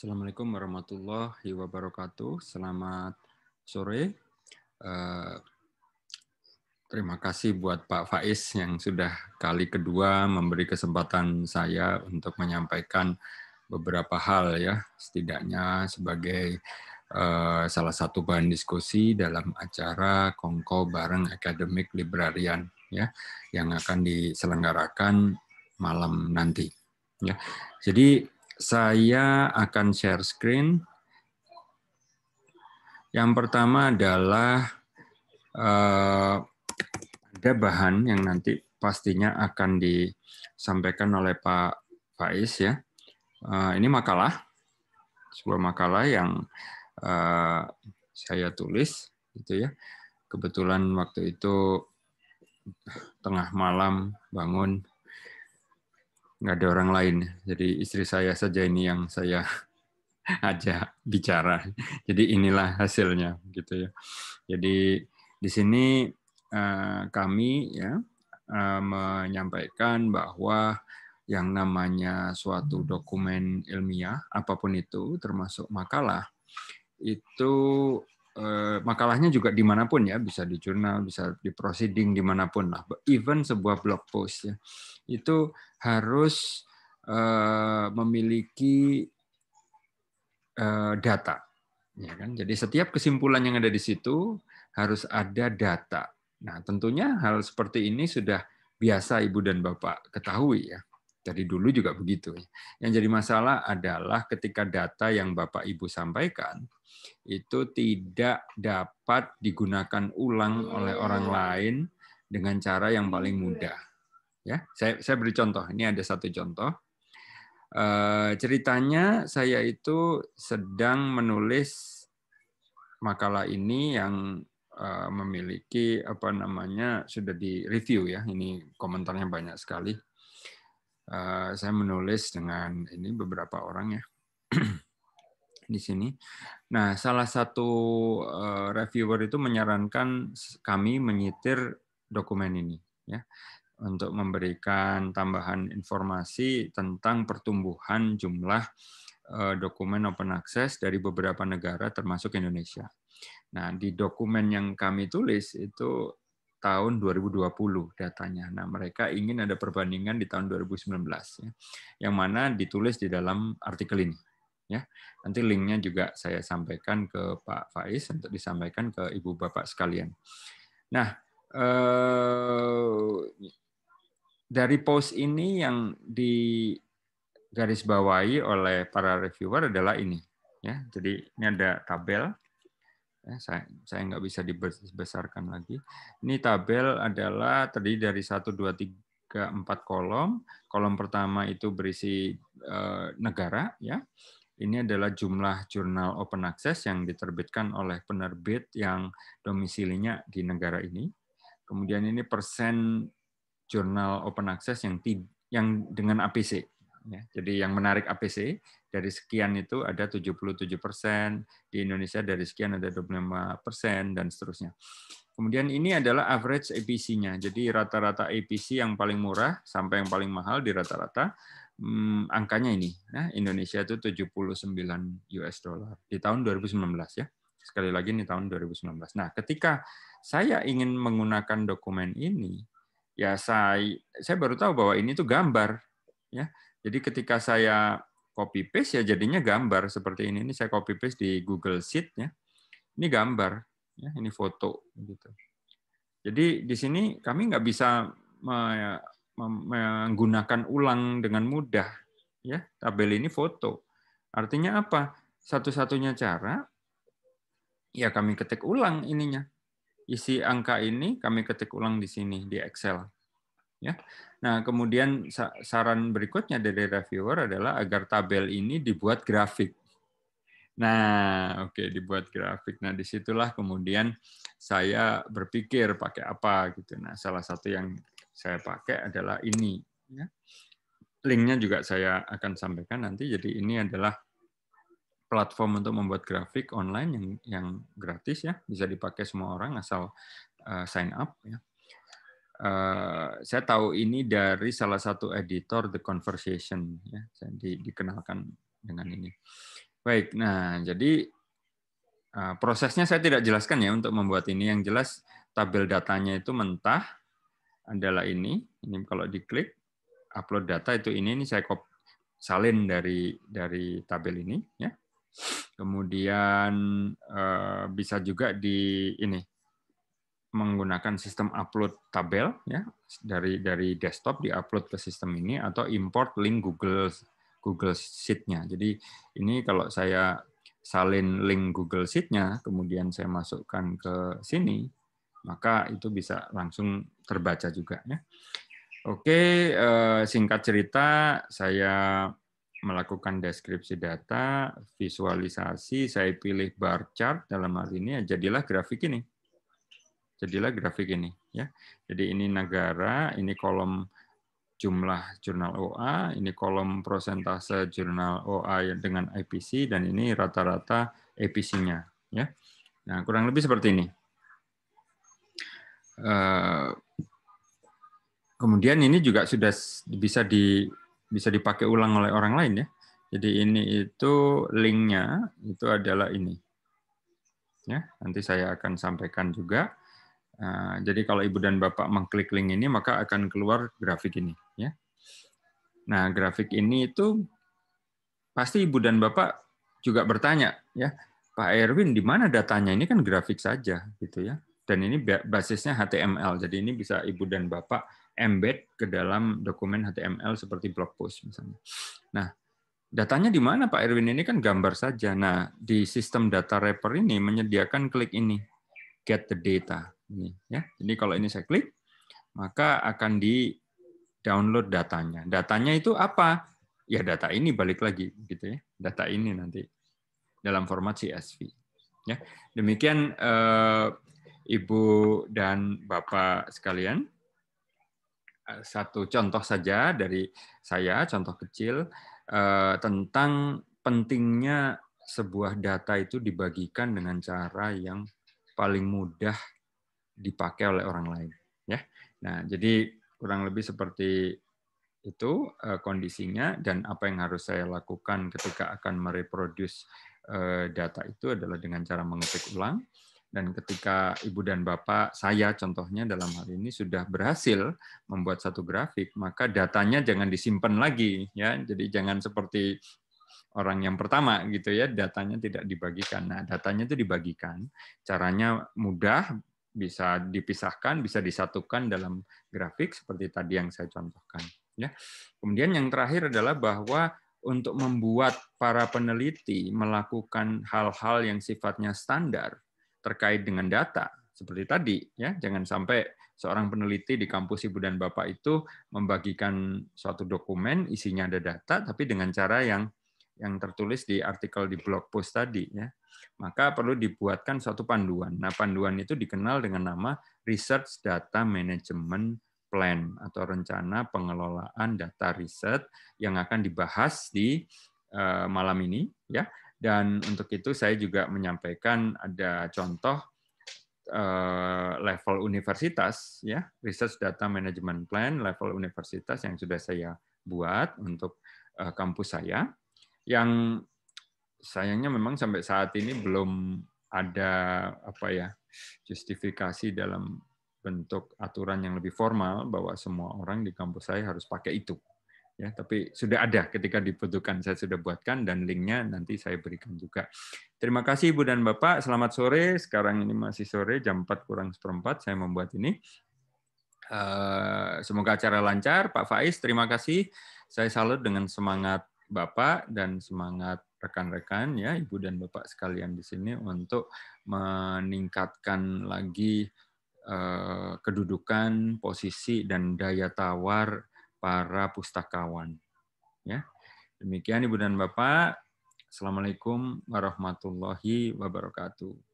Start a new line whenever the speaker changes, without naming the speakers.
Assalamualaikum warahmatullahi wabarakatuh. Selamat sore. Uh, terima kasih buat Pak Faiz yang sudah kali kedua memberi kesempatan saya untuk menyampaikan beberapa hal ya, setidaknya sebagai uh, salah satu bahan diskusi dalam acara Kongko Bareng akademik Librarian ya, yang akan diselenggarakan malam nanti. Ya. Jadi saya akan share screen. Yang pertama adalah eh, ada bahan yang nanti pastinya akan disampaikan oleh Pak Faiz ya. Eh, ini makalah, sebuah makalah yang eh, saya tulis gitu ya. Kebetulan waktu itu tengah malam bangun nggak ada orang lain. Jadi istri saya saja ini yang saya ajak bicara. Jadi inilah hasilnya gitu ya. Jadi di sini eh, kami ya eh, menyampaikan bahwa yang namanya suatu dokumen ilmiah apapun itu termasuk makalah itu Eh, makalahnya juga dimanapun ya, bisa di jurnal, bisa di proceeding dimanapun lah. Even sebuah blog post ya, itu harus eh, memiliki eh, data. Ya kan? Jadi setiap kesimpulan yang ada di situ harus ada data. Nah tentunya hal seperti ini sudah biasa ibu dan bapak ketahui ya dari dulu juga begitu. Ya. Yang jadi masalah adalah ketika data yang Bapak Ibu sampaikan itu tidak dapat digunakan ulang oleh orang lain dengan cara yang paling mudah. Ya, saya, saya beri contoh. Ini ada satu contoh. Eh, ceritanya saya itu sedang menulis makalah ini yang eh, memiliki apa namanya sudah di review ya. Ini komentarnya banyak sekali Eh, saya menulis dengan ini beberapa orang ya di sini. Nah, salah satu eh, reviewer itu menyarankan kami menyitir dokumen ini ya untuk memberikan tambahan informasi tentang pertumbuhan jumlah eh, dokumen open access dari beberapa negara termasuk Indonesia. Nah, di dokumen yang kami tulis itu tahun 2020 datanya. Nah, mereka ingin ada perbandingan di tahun 2019 ya. Yang mana ditulis di dalam artikel ini ya. Nanti linknya juga saya sampaikan ke Pak Faiz untuk disampaikan ke Ibu Bapak sekalian. Nah, eh, dari post ini yang digarisbawahi oleh para reviewer adalah ini ya. Jadi ini ada tabel Ya, saya saya nggak bisa dibesarkan lagi. Ini tabel adalah tadi dari 1, 2, 3, 4 kolom. Kolom pertama itu berisi e, negara. ya. Ini adalah jumlah jurnal open access yang diterbitkan oleh penerbit yang domisilinya di negara ini. Kemudian ini persen jurnal open access yang yang dengan APC Ya. Jadi yang menarik APC dari sekian itu ada 77 persen, di Indonesia dari sekian ada 25 persen, dan seterusnya. Kemudian ini adalah average APC-nya. Jadi rata-rata APC yang paling murah sampai yang paling mahal di rata-rata hmm, angkanya ini. Nah, Indonesia itu 79 US dollar di tahun 2019 ya. Sekali lagi ini tahun 2019. Nah, ketika saya ingin menggunakan dokumen ini, ya saya saya baru tahu bahwa ini tuh gambar ya jadi ketika saya copy paste ya jadinya gambar seperti ini. Ini saya copy paste di Google Sheet ya. Ini gambar, ya, ini foto gitu. Jadi di sini kami nggak bisa menggunakan ulang dengan mudah ya tabel ini foto. Artinya apa? Satu-satunya cara ya kami ketik ulang ininya. Isi angka ini kami ketik ulang di sini di Excel. Ya. Nah, kemudian saran berikutnya dari reviewer adalah agar tabel ini dibuat grafik. Nah, oke, okay, dibuat grafik. Nah, disitulah kemudian saya berpikir pakai apa gitu. Nah, salah satu yang saya pakai adalah ini. Ya. Linknya juga saya akan sampaikan nanti. Jadi ini adalah platform untuk membuat grafik online yang yang gratis ya, bisa dipakai semua orang asal uh, sign up ya. Eh, saya tahu ini dari salah satu editor The Conversation, ya, di, dikenalkan dengan hmm. ini. Baik, nah jadi uh, prosesnya saya tidak jelaskan ya untuk membuat ini. Yang jelas tabel datanya itu mentah adalah ini. Ini kalau diklik upload data itu ini, ini saya copy, salin dari dari tabel ini, ya. Kemudian uh, bisa juga di ini menggunakan sistem upload tabel ya dari dari desktop diupload ke sistem ini atau import link Google Google Sheet-nya. Jadi ini kalau saya salin link Google Sheet-nya kemudian saya masukkan ke sini maka itu bisa langsung terbaca juga ya. Oke, eh, singkat cerita saya melakukan deskripsi data, visualisasi, saya pilih bar chart dalam hal ini ya, jadilah grafik ini jadilah grafik ini ya. Jadi ini negara, ini kolom jumlah jurnal OA, ini kolom persentase jurnal OA dengan IPC dan ini rata-rata IPC-nya ya. Nah, kurang lebih seperti ini. Eh, kemudian ini juga sudah bisa di bisa dipakai ulang oleh orang lain ya. Jadi ini itu linknya itu adalah ini. Ya, nanti saya akan sampaikan juga Nah, jadi kalau ibu dan bapak mengklik link ini maka akan keluar grafik ini ya. Nah, grafik ini itu pasti ibu dan bapak juga bertanya ya, Pak Erwin di mana datanya? Ini kan grafik saja gitu ya. Dan ini basisnya HTML. Jadi ini bisa ibu dan bapak embed ke dalam dokumen HTML seperti blog post misalnya. Nah, datanya di mana Pak Erwin ini kan gambar saja. Nah, di sistem data wrapper ini menyediakan klik ini get the data. Ini, ya. Jadi kalau ini saya klik, maka akan di download datanya. Datanya itu apa? Ya data ini balik lagi gitu ya. Data ini nanti dalam format CSV. Ya. Demikian eh, Ibu dan Bapak sekalian. Eh, satu contoh saja dari saya, contoh kecil eh, tentang pentingnya sebuah data itu dibagikan dengan cara yang paling mudah dipakai oleh orang lain ya nah jadi kurang lebih seperti itu eh, kondisinya dan apa yang harus saya lakukan ketika akan mereproduce eh, data itu adalah dengan cara mengetik ulang dan ketika ibu dan bapak saya contohnya dalam hal ini sudah berhasil membuat satu grafik maka datanya jangan disimpan lagi ya jadi jangan seperti orang yang pertama gitu ya datanya tidak dibagikan nah datanya itu dibagikan caranya mudah bisa dipisahkan, bisa disatukan dalam grafik seperti tadi yang saya contohkan. Ya. Kemudian yang terakhir adalah bahwa untuk membuat para peneliti melakukan hal-hal yang sifatnya standar terkait dengan data seperti tadi ya jangan sampai seorang peneliti di kampus ibu dan bapak itu membagikan suatu dokumen isinya ada data tapi dengan cara yang yang tertulis di artikel di blog post tadi ya maka perlu dibuatkan suatu panduan nah panduan itu dikenal dengan nama research data management plan atau rencana pengelolaan data riset yang akan dibahas di uh, malam ini ya dan untuk itu saya juga menyampaikan ada contoh eh, level universitas ya research data management plan level universitas yang sudah saya buat untuk eh, kampus saya yang sayangnya memang sampai saat ini belum ada apa ya justifikasi dalam bentuk aturan yang lebih formal bahwa semua orang di kampus saya harus pakai itu ya tapi sudah ada ketika dibutuhkan saya sudah buatkan dan linknya nanti saya berikan juga terima kasih ibu dan bapak selamat sore sekarang ini masih sore jam 4 kurang seperempat saya membuat ini eh, semoga acara lancar pak Faiz terima kasih saya salut dengan semangat Bapak dan semangat rekan-rekan ya Ibu dan Bapak sekalian di sini untuk meningkatkan lagi eh, kedudukan, posisi dan daya tawar para pustakawan. Ya. Demikian Ibu dan Bapak. Assalamualaikum warahmatullahi wabarakatuh.